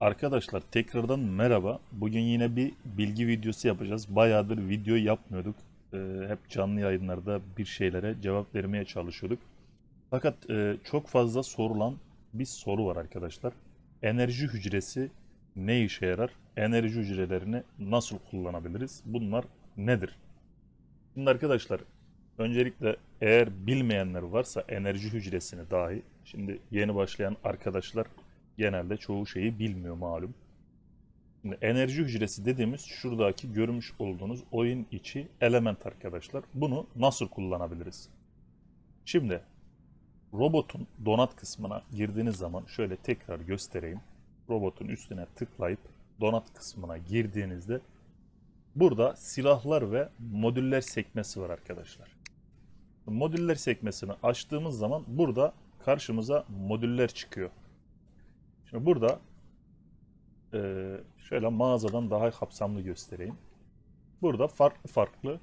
Arkadaşlar tekrardan merhaba. Bugün yine bir bilgi videosu yapacağız. Bayağıdır video yapmıyorduk. Ee, hep canlı yayınlarda bir şeylere cevap vermeye çalışıyorduk. Fakat e, çok fazla sorulan bir soru var arkadaşlar. Enerji hücresi ne işe yarar? Enerji hücrelerini nasıl kullanabiliriz? Bunlar nedir? Şimdi arkadaşlar öncelikle eğer bilmeyenler varsa enerji hücresini dahi şimdi yeni başlayan arkadaşlar genelde çoğu şeyi bilmiyor malum. Şimdi enerji hücresi dediğimiz şuradaki görmüş olduğunuz oyun içi element arkadaşlar. Bunu nasıl kullanabiliriz? Şimdi robotun donat kısmına girdiğiniz zaman şöyle tekrar göstereyim. Robotun üstüne tıklayıp donat kısmına girdiğinizde burada silahlar ve modüller sekmesi var arkadaşlar. Modüller sekmesini açtığımız zaman burada karşımıza modüller çıkıyor. Şimdi burada e, şöyle mağazadan daha kapsamlı göstereyim. Burada farklı farklı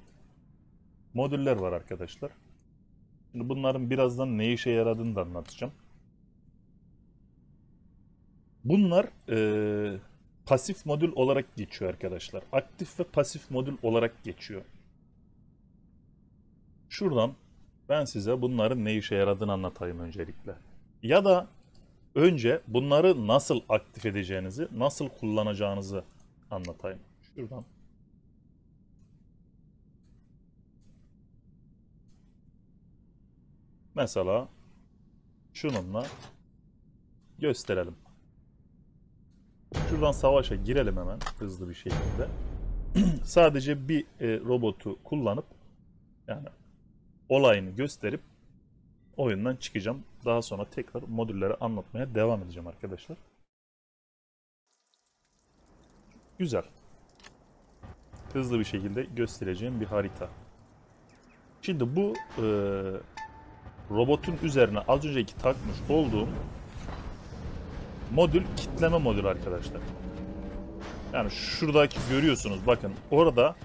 modüller var arkadaşlar. Şimdi bunların birazdan ne işe yaradığını da anlatacağım. Bunlar e, pasif modül olarak geçiyor arkadaşlar. Aktif ve pasif modül olarak geçiyor. Şuradan ben size bunların ne işe yaradığını anlatayım öncelikle. Ya da önce bunları nasıl aktif edeceğinizi, nasıl kullanacağınızı anlatayım. Şuradan. Mesela şununla gösterelim. Şuradan savaşa girelim hemen hızlı bir şekilde. Sadece bir e, robotu kullanıp yani olayını gösterip oyundan çıkacağım. Daha sonra tekrar modülleri anlatmaya devam edeceğim arkadaşlar. Güzel. Hızlı bir şekilde göstereceğim bir harita. Şimdi bu e, robotun üzerine az önceki takmış olduğum modül kitleme modülü arkadaşlar. Yani şuradaki görüyorsunuz bakın orada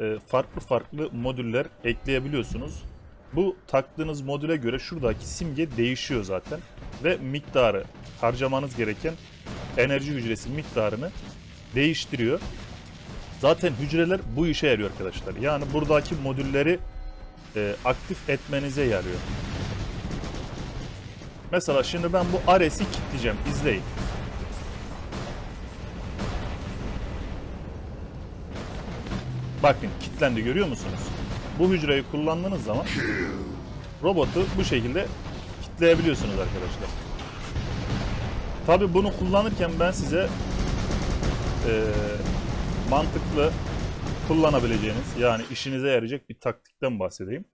e, farklı farklı modüller ekleyebiliyorsunuz. Bu taktığınız modüle göre şuradaki simge değişiyor zaten ve miktarı harcamanız gereken enerji hücresi miktarını değiştiriyor. Zaten hücreler bu işe yarıyor arkadaşlar. Yani buradaki modülleri e, aktif etmenize yarıyor. Mesela şimdi ben bu Ares'i kilitleyeceğim. İzleyin. Bakın kilitlendi görüyor musunuz? bu hücreyi kullandığınız zaman robotu bu şekilde kitleyebiliyorsunuz arkadaşlar. Tabi bunu kullanırken ben size e, mantıklı kullanabileceğiniz yani işinize yarayacak bir taktikten bahsedeyim.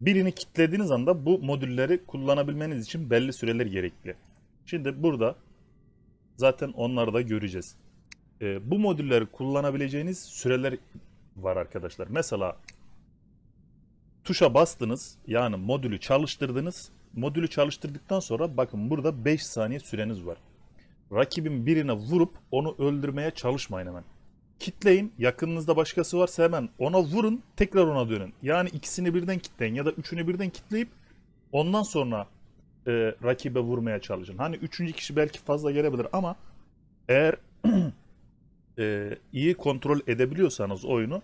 Birini kitlediğiniz anda bu modülleri kullanabilmeniz için belli süreler gerekli. Şimdi burada zaten onları da göreceğiz. E, bu modülleri kullanabileceğiniz süreler var arkadaşlar. Mesela Tuşa bastınız yani modülü çalıştırdınız. Modülü çalıştırdıktan sonra bakın burada 5 saniye süreniz var. Rakibin birine vurup onu öldürmeye çalışmayın hemen. Kitleyin yakınınızda başkası varsa hemen ona vurun tekrar ona dönün. Yani ikisini birden kitleyin ya da üçünü birden kitleyip ondan sonra e, rakibe vurmaya çalışın. Hani üçüncü kişi belki fazla gelebilir ama eğer e, iyi kontrol edebiliyorsanız oyunu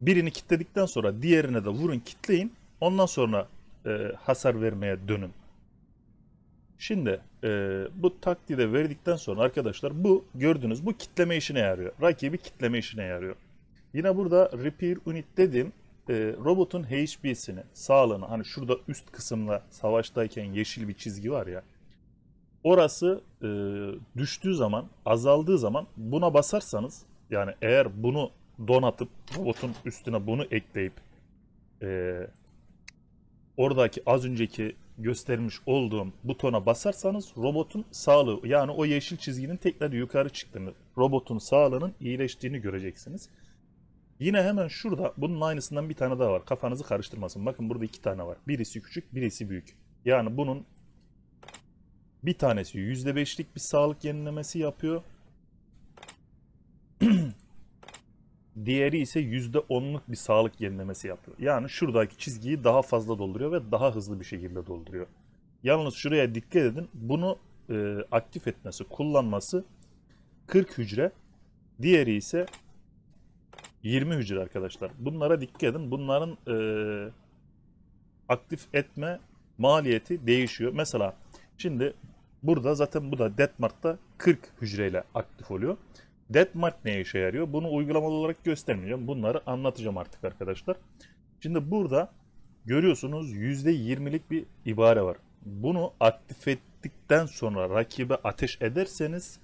Birini kitledikten sonra diğerine de vurun kitleyin. Ondan sonra e, hasar vermeye dönün. Şimdi e, bu taktiği de verdikten sonra arkadaşlar bu gördüğünüz bu kitleme işine yarıyor. Rakibi kitleme işine yarıyor. Yine burada Repair Unit dedim. E, robotun HP'sini, sağlığını hani şurada üst kısımda savaştayken yeşil bir çizgi var ya. Orası e, düştüğü zaman, azaldığı zaman buna basarsanız yani eğer bunu donatıp robotun üstüne bunu ekleyip e, oradaki az önceki göstermiş olduğum butona basarsanız robotun sağlığı yani o yeşil çizginin tekrar yukarı çıktığını, robotun sağlığının iyileştiğini göreceksiniz. Yine hemen şurada bunun aynısından bir tane daha var. Kafanızı karıştırmasın. Bakın burada iki tane var. Birisi küçük, birisi büyük. Yani bunun bir tanesi %5'lik bir sağlık yenilemesi yapıyor. Diğeri ise %10'luk bir sağlık yenilemesi yapıyor. Yani şuradaki çizgiyi daha fazla dolduruyor ve daha hızlı bir şekilde dolduruyor. Yalnız şuraya dikkat edin. Bunu e, aktif etmesi, kullanması 40 hücre. Diğeri ise 20 hücre arkadaşlar. Bunlara dikkat edin. Bunların e, aktif etme maliyeti değişiyor. Mesela şimdi burada zaten bu da Detmart'ta 40 hücreyle aktif oluyor. Deadmark ne işe yarıyor? Bunu uygulamalı olarak göstermeyeceğim. Bunları anlatacağım artık arkadaşlar. Şimdi burada görüyorsunuz %20'lik bir ibare var. Bunu aktif ettikten sonra rakibe ateş ederseniz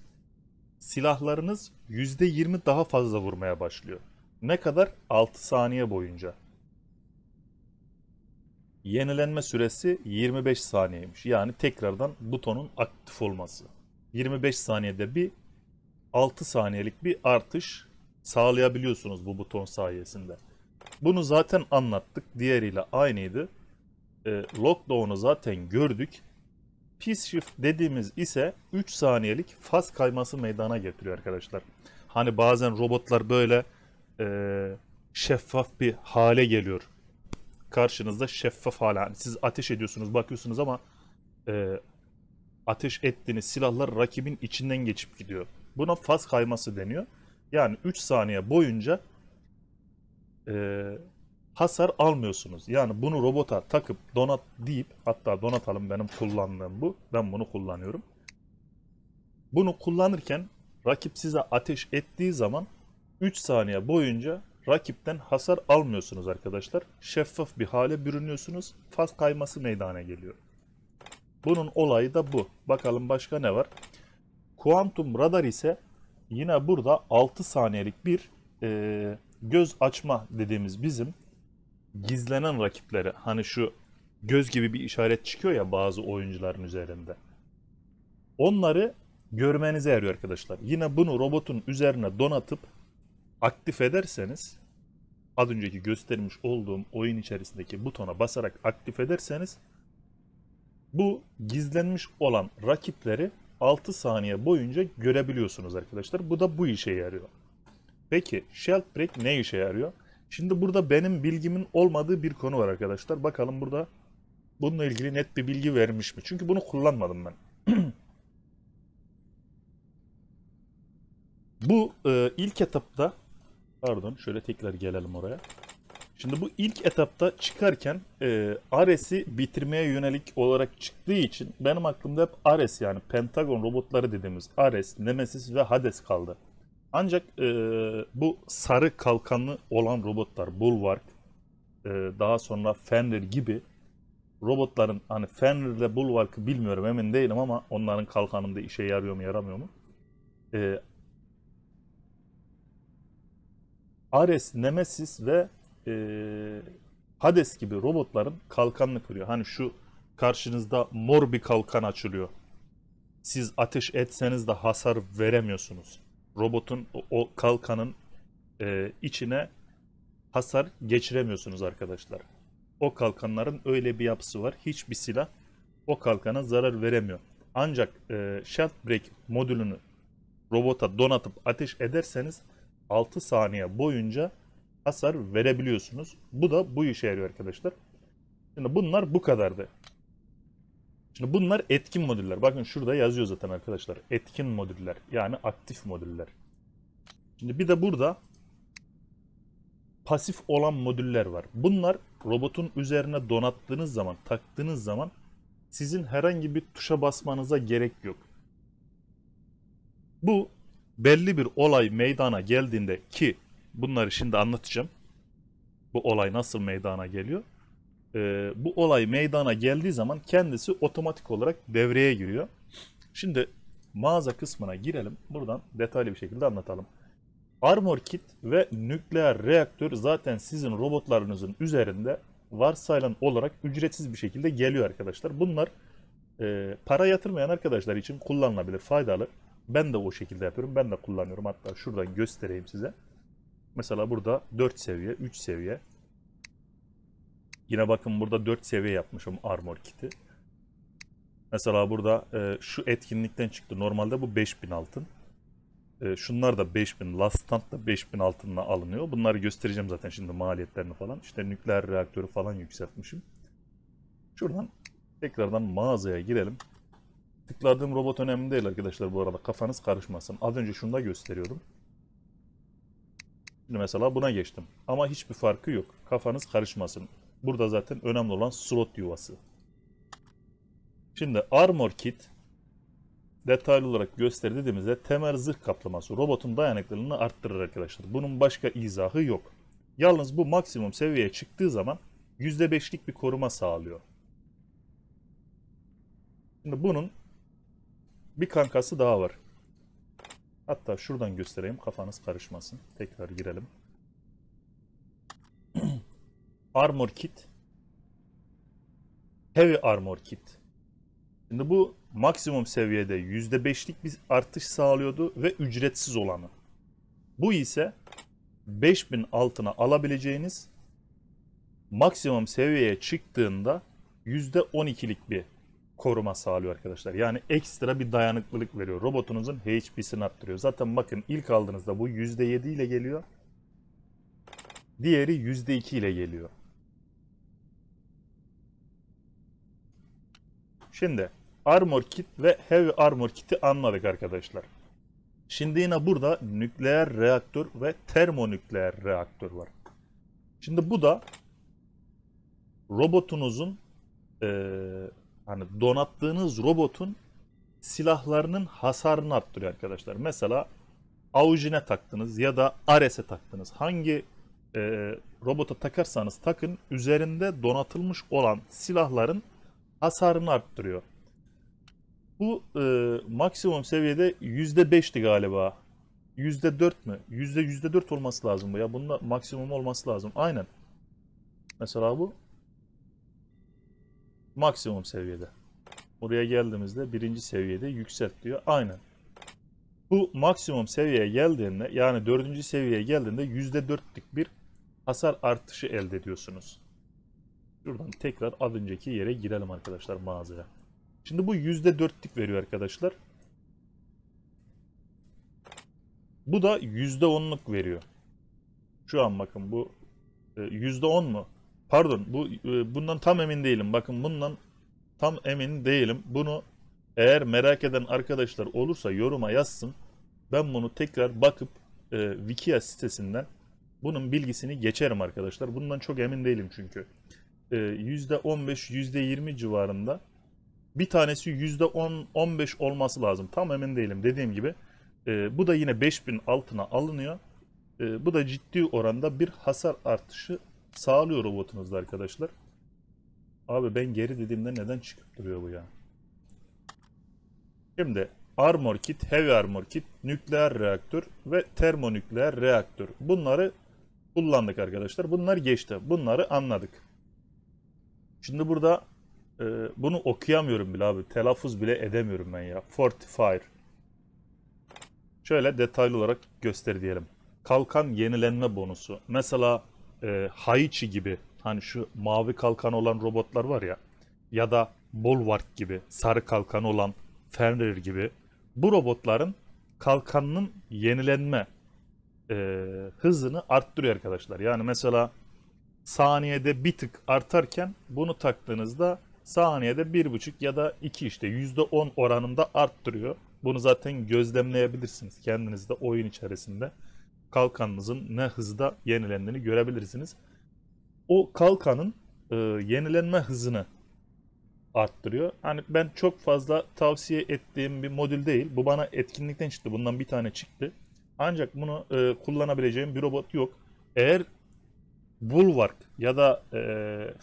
silahlarınız %20 daha fazla vurmaya başlıyor. Ne kadar? 6 saniye boyunca. Yenilenme süresi 25 saniyeymiş. Yani tekrardan butonun aktif olması. 25 saniyede bir 6 saniyelik bir artış sağlayabiliyorsunuz bu buton sayesinde. Bunu zaten anlattık. Diğeriyle aynıydı. E, lockdown'u zaten gördük. Piece shift dediğimiz ise 3 saniyelik faz kayması meydana getiriyor arkadaşlar. Hani bazen robotlar böyle e, şeffaf bir hale geliyor. Karşınızda şeffaf hale. Yani siz ateş ediyorsunuz bakıyorsunuz ama e, ateş ettiğiniz silahlar rakibin içinden geçip gidiyor. Buna faz kayması deniyor. Yani 3 saniye boyunca e, hasar almıyorsunuz. Yani bunu robota takıp donat deyip hatta donatalım benim kullandığım bu. Ben bunu kullanıyorum. Bunu kullanırken rakip size ateş ettiği zaman 3 saniye boyunca rakipten hasar almıyorsunuz arkadaşlar. Şeffaf bir hale bürünüyorsunuz. Faz kayması meydana geliyor. Bunun olayı da bu. Bakalım başka ne var? Kuantum radar ise yine burada 6 saniyelik bir e, göz açma dediğimiz bizim gizlenen rakipleri, hani şu göz gibi bir işaret çıkıyor ya bazı oyuncuların üzerinde. Onları görmenize yarıyor arkadaşlar. Yine bunu robotun üzerine donatıp aktif ederseniz az önceki göstermiş olduğum oyun içerisindeki butona basarak aktif ederseniz bu gizlenmiş olan rakipleri 6 saniye boyunca görebiliyorsunuz arkadaşlar. Bu da bu işe yarıyor. Peki Shelf Break ne işe yarıyor? Şimdi burada benim bilgimin olmadığı bir konu var arkadaşlar. Bakalım burada bununla ilgili net bir bilgi vermiş mi? Çünkü bunu kullanmadım ben. bu e, ilk etapta pardon şöyle tekrar gelelim oraya. Şimdi bu ilk etapta çıkarken e, Ares'i bitirmeye yönelik olarak çıktığı için benim aklımda hep Ares yani Pentagon robotları dediğimiz Ares, Nemesis ve Hades kaldı. Ancak e, bu sarı kalkanlı olan robotlar Bulwark, e, daha sonra Fenrir gibi robotların hani Fenrir'le Bulwark'ı bilmiyorum emin değilim ama onların kalkanında işe yarıyor mu yaramıyor mu? E, Ares, Nemesis ve e, Hades gibi robotların kalkanını kırıyor. Hani şu karşınızda mor bir kalkan açılıyor. Siz ateş etseniz de hasar veremiyorsunuz. Robotun o, kalkanın e, içine hasar geçiremiyorsunuz arkadaşlar. O kalkanların öyle bir yapısı var. Hiçbir silah o kalkana zarar veremiyor. Ancak e, Shot Break modülünü robota donatıp ateş ederseniz 6 saniye boyunca hasar verebiliyorsunuz. Bu da bu işe yarıyor arkadaşlar. Şimdi bunlar bu kadardı. Şimdi bunlar etkin modüller. Bakın şurada yazıyor zaten arkadaşlar. Etkin modüller. Yani aktif modüller. Şimdi bir de burada pasif olan modüller var. Bunlar robotun üzerine donattığınız zaman, taktığınız zaman sizin herhangi bir tuşa basmanıza gerek yok. Bu belli bir olay meydana geldiğinde ki Bunları şimdi anlatacağım. Bu olay nasıl meydana geliyor? Ee, bu olay meydana geldiği zaman kendisi otomatik olarak devreye giriyor. Şimdi mağaza kısmına girelim. Buradan detaylı bir şekilde anlatalım. Armor kit ve nükleer reaktör zaten sizin robotlarınızın üzerinde varsayılan olarak ücretsiz bir şekilde geliyor arkadaşlar. Bunlar e, para yatırmayan arkadaşlar için kullanılabilir, faydalı. Ben de o şekilde yapıyorum. Ben de kullanıyorum. Hatta şuradan göstereyim size. Mesela burada 4 seviye, 3 seviye. Yine bakın burada 4 seviye yapmışım armor kiti. Mesela burada e, şu etkinlikten çıktı. Normalde bu 5000 altın. E, şunlar da 5000. Last Stand da 5000 altınla alınıyor. Bunları göstereceğim zaten şimdi maliyetlerini falan. İşte nükleer reaktörü falan yükseltmişim. Şuradan tekrardan mağazaya girelim. Tıkladığım robot önemli değil arkadaşlar bu arada. Kafanız karışmasın. Az önce şunu da gösteriyordum. Şimdi mesela buna geçtim. Ama hiçbir farkı yok. Kafanız karışmasın. Burada zaten önemli olan slot yuvası. Şimdi Armor Kit detaylı olarak göster dediğimizde temel zırh kaplaması robotun dayanıklılığını arttırır arkadaşlar. Bunun başka izahı yok. Yalnız bu maksimum seviyeye çıktığı zaman %5'lik bir koruma sağlıyor. Şimdi bunun bir kankası daha var. Hatta şuradan göstereyim kafanız karışmasın. Tekrar girelim. armor kit. Heavy armor kit. Şimdi bu maksimum seviyede %5'lik bir artış sağlıyordu ve ücretsiz olanı. Bu ise 5000 altına alabileceğiniz maksimum seviyeye çıktığında %12'lik bir koruma sağlıyor arkadaşlar. Yani ekstra bir dayanıklılık veriyor. Robotunuzun HP'sini arttırıyor. Zaten bakın ilk aldığınızda bu %7 ile geliyor. Diğeri %2 ile geliyor. Şimdi Armor Kit ve Heavy Armor Kit'i anladık arkadaşlar. Şimdi yine burada nükleer reaktör ve termonükleer reaktör var. Şimdi bu da robotunuzun e, hani donattığınız robotun silahlarının hasarını arttırıyor arkadaşlar. Mesela Augin'e taktınız ya da Ares'e taktınız. Hangi e, robota takarsanız takın üzerinde donatılmış olan silahların hasarını arttırıyor. Bu e, maksimum seviyede %5'ti galiba. %4 mü? %4 olması lazım bu ya. Bunda maksimum olması lazım. Aynen. Mesela bu Maksimum seviyede. Buraya geldiğimizde birinci seviyede yükselt diyor. Aynen. Bu maksimum seviyeye geldiğinde yani dördüncü seviyeye geldiğinde yüzde dörtlük bir hasar artışı elde ediyorsunuz. Şuradan tekrar az önceki yere girelim arkadaşlar mağazaya. Şimdi bu yüzde dörtlük veriyor arkadaşlar. Bu da yüzde onluk veriyor. Şu an bakın bu e, yüzde on mu? pardon bu e, bundan tam emin değilim. Bakın bundan tam emin değilim. Bunu eğer merak eden arkadaşlar olursa yoruma yazsın. Ben bunu tekrar bakıp e, Wikia sitesinden bunun bilgisini geçerim arkadaşlar. Bundan çok emin değilim çünkü. E, %15 %20 civarında bir tanesi %10-15 olması lazım. Tam emin değilim dediğim gibi. E, bu da yine 5000 altına alınıyor. E, bu da ciddi oranda bir hasar artışı sağlıyor robotunuzda arkadaşlar. Abi ben geri dediğimde neden çıkıp duruyor bu ya? Şimdi armor kit, heavy armor kit, nükleer reaktör ve termonükleer reaktör. Bunları kullandık arkadaşlar. Bunlar geçti. Bunları anladık. Şimdi burada e, bunu okuyamıyorum bile abi. Telaffuz bile edemiyorum ben ya. Fortifier. Şöyle detaylı olarak göster diyelim. Kalkan yenilenme bonusu. Mesela e, Haichi gibi hani şu mavi kalkan olan robotlar var ya ya da Bulwark gibi sarı kalkan olan Fenrir gibi bu robotların kalkanının yenilenme e, hızını arttırıyor arkadaşlar. Yani mesela saniyede bir tık artarken bunu taktığınızda saniyede bir buçuk ya da iki işte yüzde on oranında arttırıyor. Bunu zaten gözlemleyebilirsiniz kendinizde oyun içerisinde kalkanınızın ne hızda yenilendiğini görebilirsiniz. O kalkanın e, yenilenme hızını arttırıyor. Hani ben çok fazla tavsiye ettiğim bir modül değil. Bu bana etkinlikten çıktı. Bundan bir tane çıktı. Ancak bunu e, kullanabileceğim bir robot yok. Eğer Bulwark ya da e,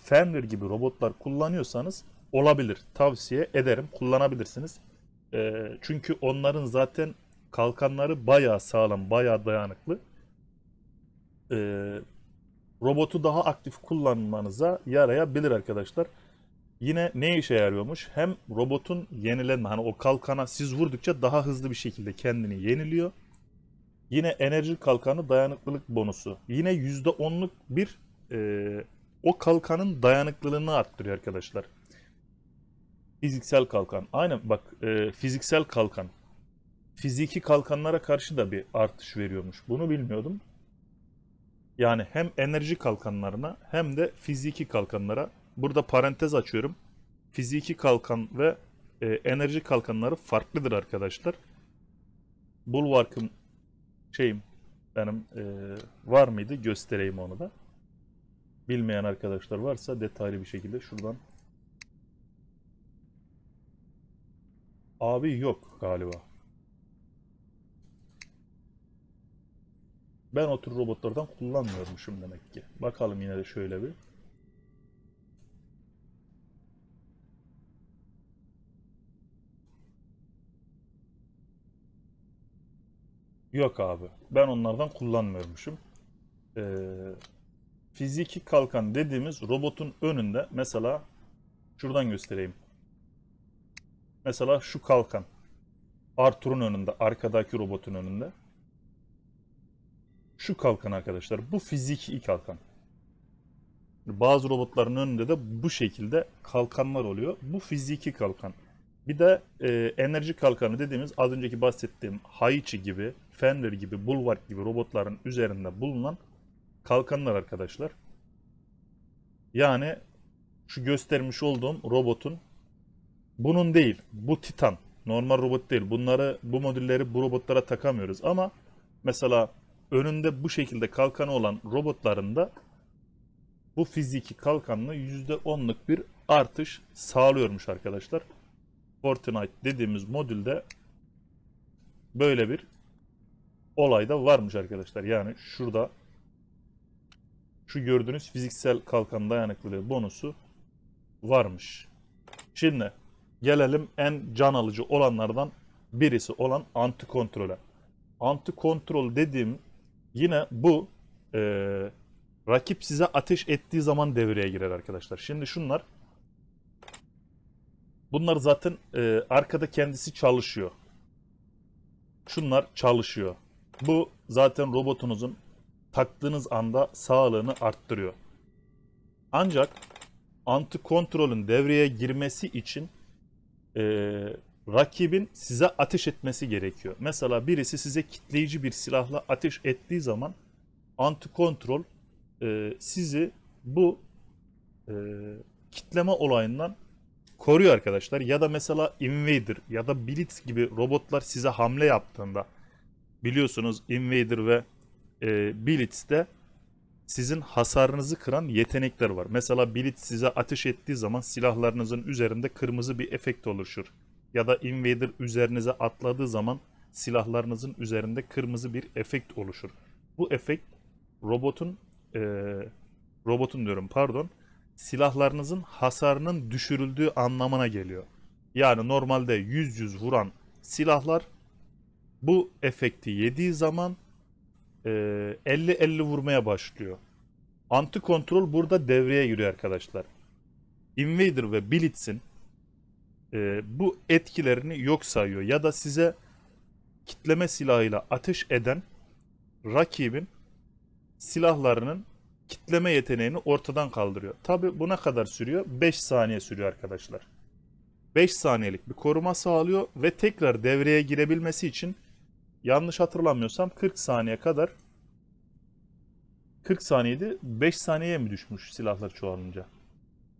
Fenrir gibi robotlar kullanıyorsanız olabilir. Tavsiye ederim. Kullanabilirsiniz. E, çünkü onların zaten Kalkanları bayağı sağlam, bayağı dayanıklı. Ee, robotu daha aktif kullanmanıza yarayabilir arkadaşlar. Yine ne işe yarıyormuş? Hem robotun yenilenme, hani o kalkana siz vurdukça daha hızlı bir şekilde kendini yeniliyor. Yine enerji kalkanı dayanıklılık bonusu. Yine %10'luk bir e, o kalkanın dayanıklılığını arttırıyor arkadaşlar. Fiziksel kalkan. Aynen bak e, fiziksel kalkan fiziki kalkanlara karşı da bir artış veriyormuş. Bunu bilmiyordum. Yani hem enerji kalkanlarına hem de fiziki kalkanlara. Burada parantez açıyorum. Fiziki kalkan ve e, enerji kalkanları farklıdır arkadaşlar. Bulwark'ım şeyim benim e, var mıydı göstereyim onu da. Bilmeyen arkadaşlar varsa detaylı bir şekilde şuradan. Abi yok galiba. Ben o tür robotlardan kullanmıyormuşum demek ki. Bakalım yine de şöyle bir. Yok abi. Ben onlardan kullanmıyormuşum. Ee, fiziki kalkan dediğimiz robotun önünde mesela şuradan göstereyim. Mesela şu kalkan. Arthur'un önünde, arkadaki robotun önünde şu kalkan arkadaşlar. Bu fiziki kalkan. Bazı robotların önünde de bu şekilde kalkanlar oluyor. Bu fiziki kalkan. Bir de e, enerji kalkanı dediğimiz az önceki bahsettiğim Haichi gibi, Fenrir gibi, Bulwark gibi robotların üzerinde bulunan kalkanlar arkadaşlar. Yani şu göstermiş olduğum robotun bunun değil, bu Titan. Normal robot değil. Bunları, bu modülleri bu robotlara takamıyoruz ama mesela önünde bu şekilde kalkanı olan robotlarında bu fiziki kalkanla %10'luk bir artış sağlıyormuş arkadaşlar. Fortnite dediğimiz modülde böyle bir olay da varmış arkadaşlar. Yani şurada şu gördüğünüz fiziksel kalkan dayanıklılığı bonusu varmış. Şimdi gelelim en can alıcı olanlardan birisi olan anti kontrole. Anti kontrol dediğim Yine bu e, rakip size ateş ettiği zaman devreye girer arkadaşlar. Şimdi şunlar. Bunlar zaten e, arkada kendisi çalışıyor. Şunlar çalışıyor. Bu zaten robotunuzun taktığınız anda sağlığını arttırıyor. Ancak anti kontrolün devreye girmesi için e, rakibin size ateş etmesi gerekiyor. Mesela birisi size kitleyici bir silahla ateş ettiği zaman anti kontrol e, sizi bu e, kitleme olayından koruyor arkadaşlar. Ya da mesela Invader ya da Blitz gibi robotlar size hamle yaptığında biliyorsunuz Invader ve e, Blitz'te sizin hasarınızı kıran yetenekler var. Mesela Blitz size ateş ettiği zaman silahlarınızın üzerinde kırmızı bir efekt oluşur ya da invader üzerinize atladığı zaman silahlarınızın üzerinde kırmızı bir efekt oluşur. Bu efekt robotun e, robotun diyorum pardon silahlarınızın hasarının düşürüldüğü anlamına geliyor. Yani normalde 100-100 vuran silahlar bu efekti yediği zaman 50-50 e, vurmaya başlıyor. Anti kontrol burada devreye giriyor arkadaşlar. Invader ve Blitz'in e, bu etkilerini yok sayıyor. Ya da size kitleme silahıyla ateş eden rakibin silahlarının kitleme yeteneğini ortadan kaldırıyor. Tabi bu ne kadar sürüyor? 5 saniye sürüyor arkadaşlar. 5 saniyelik bir koruma sağlıyor ve tekrar devreye girebilmesi için yanlış hatırlamıyorsam 40 saniye kadar 40 saniyede 5 saniyeye mi düşmüş silahlar çoğalınca?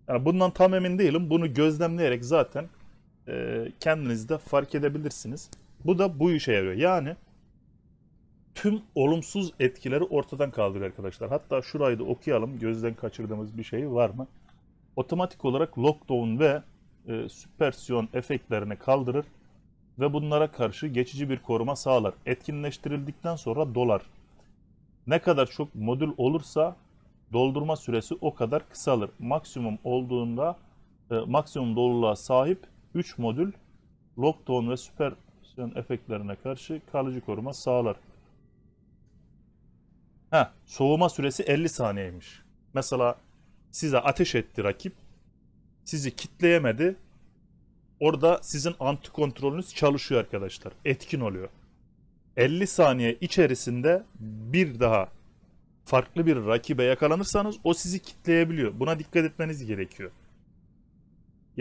Yani bundan tam emin değilim. Bunu gözlemleyerek zaten e, kendiniz de fark edebilirsiniz. Bu da bu işe yarıyor. Yani tüm olumsuz etkileri ortadan kaldırıyor arkadaşlar. Hatta şurayı da okuyalım. Gözden kaçırdığımız bir şey var mı? Otomatik olarak lockdown ve e, süpersiyon efektlerini kaldırır ve bunlara karşı geçici bir koruma sağlar. Etkinleştirildikten sonra dolar. Ne kadar çok modül olursa doldurma süresi o kadar kısalır. Maksimum olduğunda e, maksimum doluluğa sahip 3 modül lockdown ve süpersiyon efektlerine karşı kalıcı koruma sağlar. Ha, soğuma süresi 50 saniyeymiş. Mesela size ateş etti rakip. Sizi kitleyemedi. Orada sizin anti kontrolünüz çalışıyor arkadaşlar. Etkin oluyor. 50 saniye içerisinde bir daha farklı bir rakibe yakalanırsanız o sizi kitleyebiliyor. Buna dikkat etmeniz gerekiyor.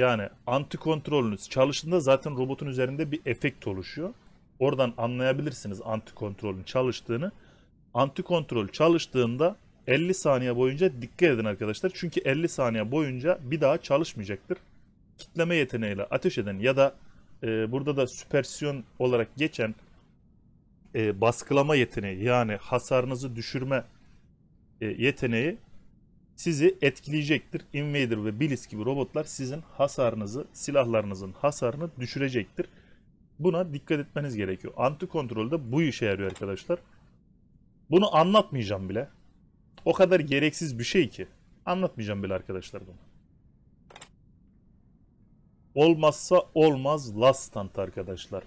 Yani anti kontrolünüz çalıştığında zaten robotun üzerinde bir efekt oluşuyor. Oradan anlayabilirsiniz anti kontrolün çalıştığını. Anti kontrol çalıştığında 50 saniye boyunca dikkat edin arkadaşlar. Çünkü 50 saniye boyunca bir daha çalışmayacaktır. Kitleme yeteneğiyle ateş eden ya da e, burada da süpersiyon olarak geçen e, baskılama yeteneği yani hasarınızı düşürme e, yeteneği sizi etkileyecektir. Invader ve Bliss gibi robotlar sizin hasarınızı, silahlarınızın hasarını düşürecektir. Buna dikkat etmeniz gerekiyor. Anti kontrol de bu işe yarıyor arkadaşlar. Bunu anlatmayacağım bile. O kadar gereksiz bir şey ki. Anlatmayacağım bile arkadaşlar bunu. Olmazsa olmaz last stand arkadaşlar.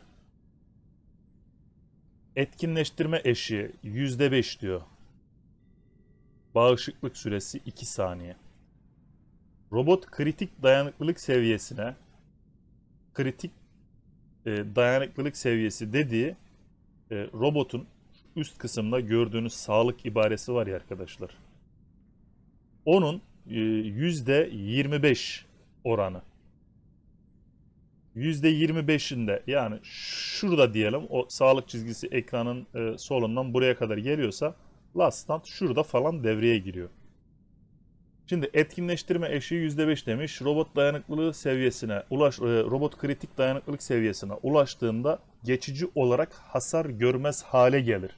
Etkinleştirme eşiği %5 diyor. Bağışıklık süresi 2 saniye. Robot kritik dayanıklılık seviyesine kritik e, dayanıklılık seviyesi dediği e, robotun üst kısımda gördüğünüz sağlık ibaresi var ya arkadaşlar. Onun e, %25 oranı. %25'inde yani şurada diyelim o sağlık çizgisi ekranın e, solundan buraya kadar geliyorsa last stand şurada falan devreye giriyor. Şimdi etkinleştirme eşiği %5 demiş. Robot dayanıklılığı seviyesine ulaş e, robot kritik dayanıklılık seviyesine ulaştığında geçici olarak hasar görmez hale gelir.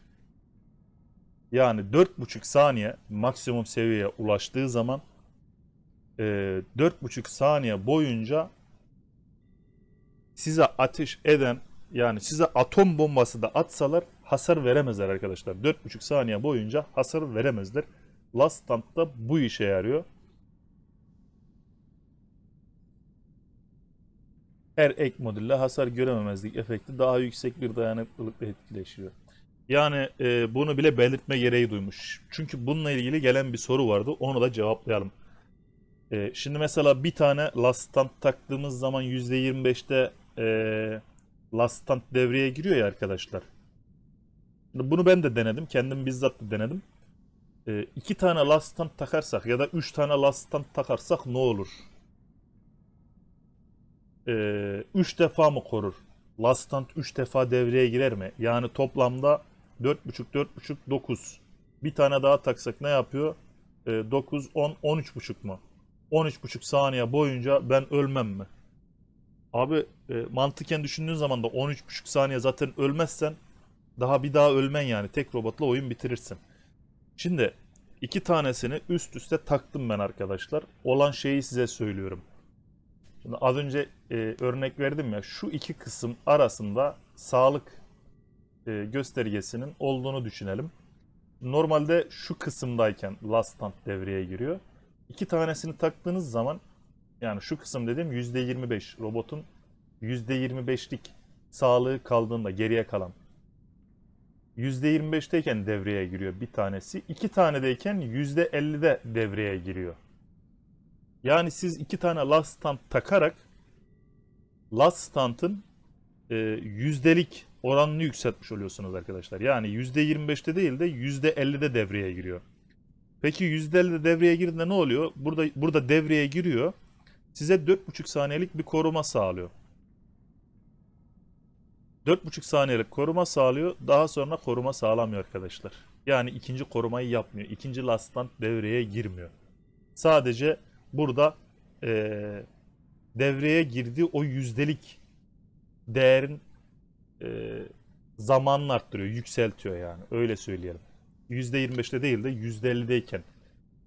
Yani 4,5 saniye maksimum seviyeye ulaştığı zaman 4,5 e, saniye boyunca size ateş eden yani size atom bombası da atsalar hasar veremezler arkadaşlar. 4,5 saniye boyunca hasar veremezler. Last Stand da bu işe yarıyor. Her ek modülle hasar görememezlik efekti daha yüksek bir dayanıklılıkla etkileşiyor. Yani e, bunu bile belirtme gereği duymuş. Çünkü bununla ilgili gelen bir soru vardı. Onu da cevaplayalım. E, şimdi mesela bir tane last stand taktığımız zaman %25'te e, last stand devreye giriyor ya arkadaşlar. Bunu ben de denedim. Kendim bizzat da denedim. E, iki tane last stand takarsak ya da üç tane last stand takarsak ne olur? E, üç defa mı korur? Last stand üç defa devreye girer mi? Yani toplamda dört buçuk, dört buçuk, dokuz. Bir tane daha taksak ne yapıyor? E, on on üç buçuk mu? On üç buçuk saniye boyunca ben ölmem mi? Abi e, mantıken düşündüğün zaman da on üç buçuk saniye zaten ölmezsen daha bir daha ölmen yani. Tek robotla oyun bitirirsin. Şimdi iki tanesini üst üste taktım ben arkadaşlar. Olan şeyi size söylüyorum. Şimdi az önce e, örnek verdim ya. Şu iki kısım arasında sağlık e, göstergesinin olduğunu düşünelim. Normalde şu kısımdayken last stand devreye giriyor. İki tanesini taktığınız zaman yani şu kısım dediğim %25 robotun %25'lik sağlığı kaldığında geriye kalan %25'teyken devreye giriyor bir tanesi. iki tane tanedeyken %50'de devreye giriyor. Yani siz iki tane last stand takarak last stand'ın e, yüzdelik oranını yükseltmiş oluyorsunuz arkadaşlar. Yani %25'te değil de %50'de devreye giriyor. Peki %50'de devreye girdiğinde ne oluyor? Burada burada devreye giriyor. Size 4,5 saniyelik bir koruma sağlıyor. 4,5 saniyelik koruma sağlıyor. Daha sonra koruma sağlamıyor arkadaşlar. Yani ikinci korumayı yapmıyor. İkinci last stand devreye girmiyor. Sadece burada e, devreye girdiği o yüzdelik değerin e, zamanını arttırıyor. Yükseltiyor yani. Öyle söyleyelim. %25'te değil de %50'deyken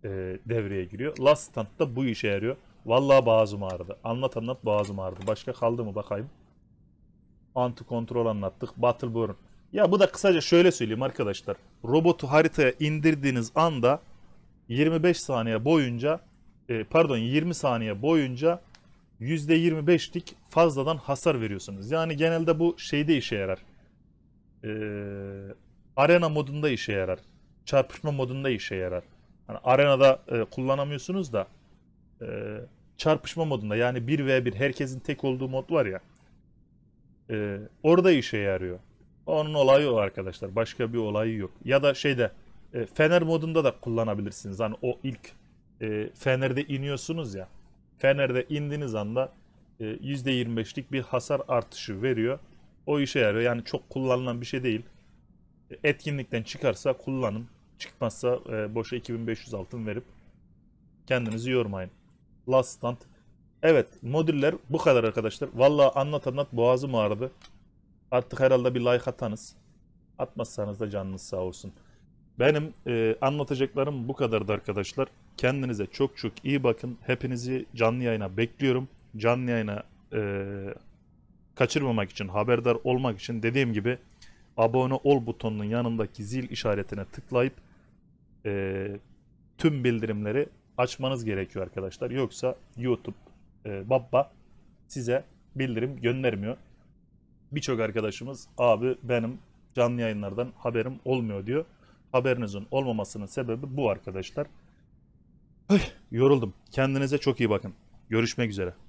e, devreye giriyor. Last stand da bu işe yarıyor. Vallahi boğazım ağrıdı. Anlat anlat boğazım ağrıdı. Başka kaldı mı bakayım anti kontrol anlattık. Battleborn. Ya bu da kısaca şöyle söyleyeyim arkadaşlar. Robotu haritaya indirdiğiniz anda 25 saniye boyunca e, pardon 20 saniye boyunca %25'lik fazladan hasar veriyorsunuz. Yani genelde bu şeyde işe yarar. E, arena modunda işe yarar. Çarpışma modunda işe yarar. Yani arenada e, kullanamıyorsunuz da e, çarpışma modunda yani 1v1 herkesin tek olduğu mod var ya. Ee, orada işe yarıyor. Onun olayı o arkadaşlar. Başka bir olayı yok. Ya da şeyde e, fener modunda da kullanabilirsiniz. Hani o ilk e, fenerde iniyorsunuz ya. Fenerde indiğiniz anda e, %25'lik bir hasar artışı veriyor. O işe yarıyor. Yani çok kullanılan bir şey değil. E, etkinlikten çıkarsa kullanın. Çıkmazsa e, boşa 2500 altın verip kendinizi yormayın. Last Stand Evet modüller bu kadar arkadaşlar. Vallahi anlat anlat boğazım ağrıdı. Artık herhalde bir like atanız. Atmazsanız da canınız sağ olsun. Benim e, anlatacaklarım bu kadardı arkadaşlar. Kendinize çok çok iyi bakın. Hepinizi canlı yayına bekliyorum. Canlı yayına e, kaçırmamak için, haberdar olmak için dediğim gibi abone ol butonunun yanındaki zil işaretine tıklayıp e, tüm bildirimleri açmanız gerekiyor arkadaşlar. Yoksa YouTube e, Babba size bildirim göndermiyor. Birçok arkadaşımız abi benim canlı yayınlardan haberim olmuyor diyor. Haberinizin olmamasının sebebi bu arkadaşlar. Ay, yoruldum. Kendinize çok iyi bakın. Görüşmek üzere.